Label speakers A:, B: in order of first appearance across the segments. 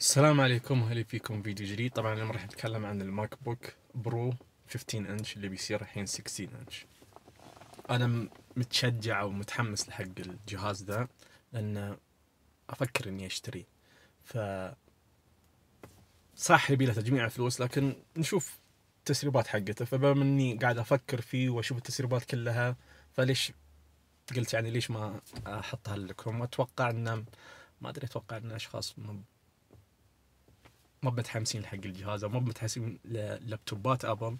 A: السلام عليكم هلا فيكم فيديو جديد طبعا اليوم راح نتكلم عن الماك بوك برو 15 انش اللي بيصير الحين 16 انش انا متشجع ومتحمس لحق الجهاز ده لان افكر اني اشتريه ف صح يبي له تجميع فلوس لكن نشوف التسريبات حقته فبما اني قاعد افكر فيه واشوف التسريبات كلها فليش قلت يعني ليش ما احطها لكم اتوقع انه ما ادري اتوقع ان اشخاص ما متحمسين حق الجهاز او ما متحمسين للابتوبات ابل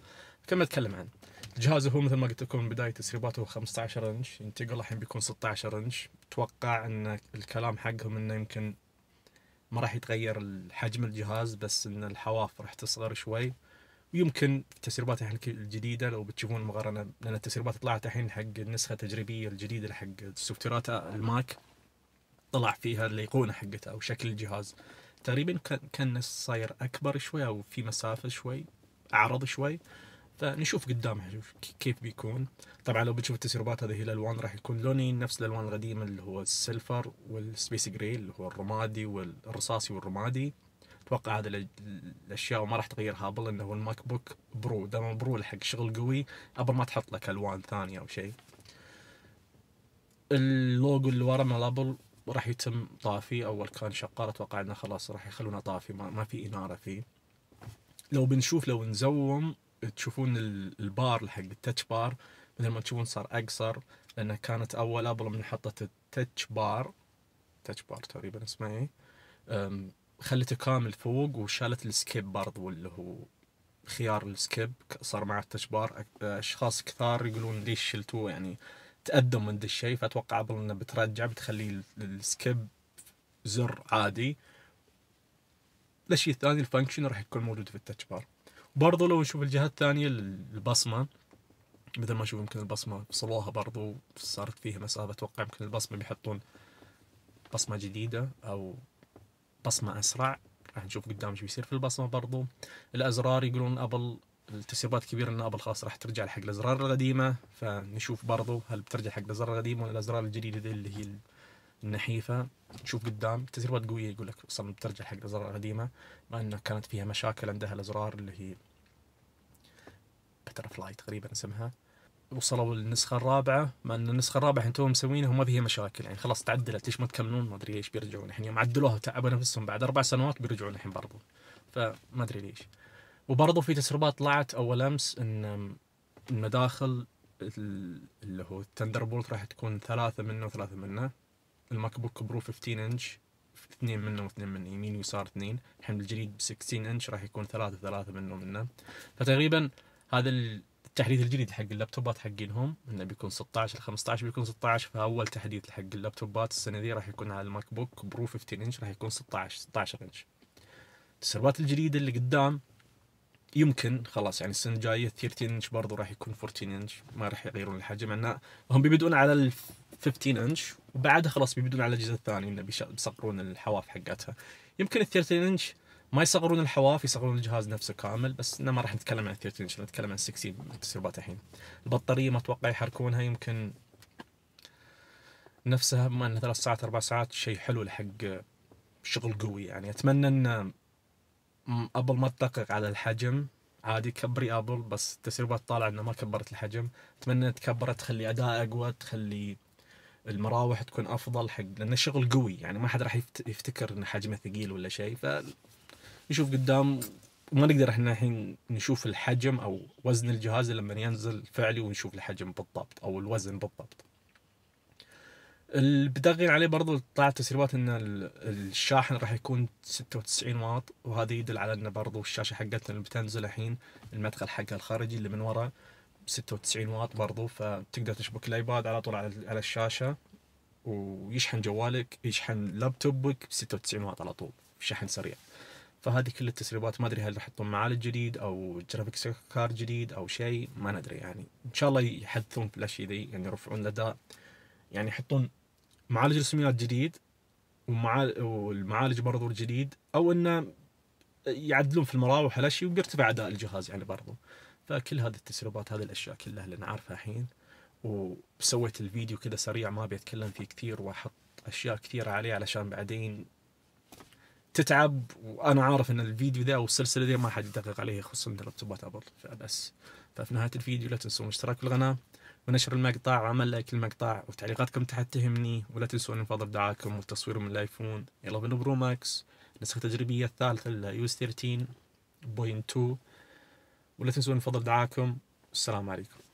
A: كم اتكلم عنه الجهاز هو مثل ما قلت لكم بدايه تسريباته 15 انش ينتقل الحين بيكون 16 انش اتوقع ان الكلام حقهم انه يمكن ما راح يتغير حجم الجهاز بس ان الحواف راح تصغر شوي ويمكن تسريبات الحين الجديده لو بتشوفون مقارنه لان التسريبات طلعت الحين حق النسخه التجريبيه الجديده حق السوفتيرات الماك طلع فيها الايقونه حقته او شكل الجهاز تقريبا كان صاير اكبر شوي او في مسافه شوي اعرض شوي فنشوف قدامه كيف بيكون طبعا لو بتشوف التسريبات هذه الالوان راح يكون لوني نفس الالوان القديمه اللي هو السيلفر والسبيس جري اللي هو الرمادي والرصاصي والرمادي اتوقع هذه الاشياء وما راح تغيرها هابل انه هو الماك بوك برو دام برو حق شغل قوي ابل ما تحط لك الوان ثانيه او شيء اللوجو اللي ورا مال ابل راح يتم طافي اول كان شقار اتوقع انه خلاص راح يخلونه طافي ما, ما في اناره فيه لو بنشوف لو نزوم تشوفون البار حق التتش بار مثل ما تشوفون صار اقصر لانه كانت اول ابل من حطت التتش بار تتش بار تقريبا اسمه إيه؟ خلته كامل فوق وشالت السكيب برضو اللي هو خيار السكيب صار مع التتش بار اشخاص كثار يقولون ليش شلتوه يعني تأذوا من الشيء فاتوقع ابل انه بترجع بتخلي السكيب زر عادي الاشياء الثانيه الفانكشن راح يكون موجود في التاتش بار برضو لو نشوف الجهة الثانيه البصمه مثل ما نشوف يمكن البصمه فصلوها برضو صارت فيها مسافه اتوقع يمكن البصمه بيحطون بصمه جديده او بصمه اسرع راح نشوف قدام شو بيصير في البصمه برضو الازرار يقولون ابل التسريبات كبيره النابل خلاص راح ترجع حق الازرار القديمه فنشوف برضو هل بترجع حق الازرار القديمه ولا الازرار الجديده دي اللي هي النحيفه نشوف قدام تسريبات قويه يقول لك اصلا بترجع حق الازرار القديمه مع انها كانت فيها مشاكل عندها الازرار اللي هي بترفلاي تقريبا اسمها وصلوا للنسخه الرابعه مع ان النسخه الرابعه الحين مسوينها وما فيها مشاكل يعني خلاص تعدلت ليش ما تكملون ما ادري ليش بيرجعون الحين يوم عدلوها تعبوا نفسهم بعد اربع سنوات بيرجعون الحين برضو فما ادري ليش وبرضه في تسريبات طلعت اول امس ان المداخل اللي هو بولت راح تكون ثلاثه منه وثلاثه منه الماك بوك برو 15 انش اثنين منه واثنين من يمين ويسار اثنين الحين الجديد ب 16 انش راح يكون ثلاثه ثلاثه منه ومنه فتقريبا هذا التحديث الجديد حق اللابتوبات حقينهم انه بيكون 16 ل 15 بيكون 16 فاول تحديث حق اللابتوبات السنه دي راح يكون على الماك بوك برو 15 انش راح يكون 16 16 انش التسريبات الجديده اللي قدام يمكن خلاص يعني السنه الجايه 13 انش برضه راح يكون 14 انش ما راح يغيرون الحجم لان هم بيبدون على ال 15 انش وبعدها خلاص بيبدون على الجزء الثاني انه بيصغرون الحواف حقتها يمكن ال 13 انش ما يصغرون الحواف يصغرون الجهاز نفسه كامل بس إنه ما راح نتكلم عن 13 انش نتكلم عن 16 تسريبات الحين البطاريه ما اتوقع يحركونها يمكن نفسها بما انها ثلاث ساعات اربع ساعات شيء حلو لحق شغل قوي يعني اتمنى ان ابل ما تدقق على الحجم عادي كبري ابل بس التسريبات طالعه انه ما كبرت الحجم اتمنى تكبره تخلي اداء اقوى تخلي المراوح تكون افضل حق لان الشغل قوي يعني ما حد راح يفتكر ان حجمه ثقيل ولا شيء فنشوف قدام ما نقدر احنا الحين نشوف الحجم او وزن الجهاز لما ينزل فعلي ونشوف الحجم بالضبط او الوزن بالضبط بدقين عليه برضو طلعت تسريبات ان الشاحن راح يكون 96 واط وهذا يدل على ان برضو الشاشه حقتنا اللي بتنزل الحين المدخل حقها الخارجي اللي من ورا 96 واط برضو فتقدر تشبك الايباد على طول على الشاشه ويشحن جوالك يشحن لابتوبك ب 96 واط على طول شحن سريع فهذه كل التسريبات ما ادري هل راح يحطون معالج جديد او جرافيكس كارد جديد او شيء ما ندري يعني ان شاء الله يحدثون في الاشياء ذي يعني يرفعون الاداء يعني يحطون معالج السميات جديد والمعالج برضو الجديد او انه يعدلون في المراوح شيء وبيرتفع اداء الجهاز يعني برضو فكل هذه التسريبات هذه الاشياء كلها اللي انا عارفها الحين وسويت الفيديو كذا سريع ما ابي اتكلم فيه كثير واحط اشياء كثيره عليه علشان بعدين تتعب وانا عارف ان الفيديو ذا والسلسله ذي ما حد يدقق عليه خصوصا لابتوبات ابل فبس ففي نهايه الفيديو لا تنسون الاشتراك في القناه ونشر المقطع وعمل لايك المقطع وتعليقاتكم تحت تهمني ولا تنسون فضل دعاكم والتصوير من الايفون يلا برو ماكس النسخة التجريبية الثالثة ليو اس 13.2 ولا تنسون فضل دعاكم والسلام عليكم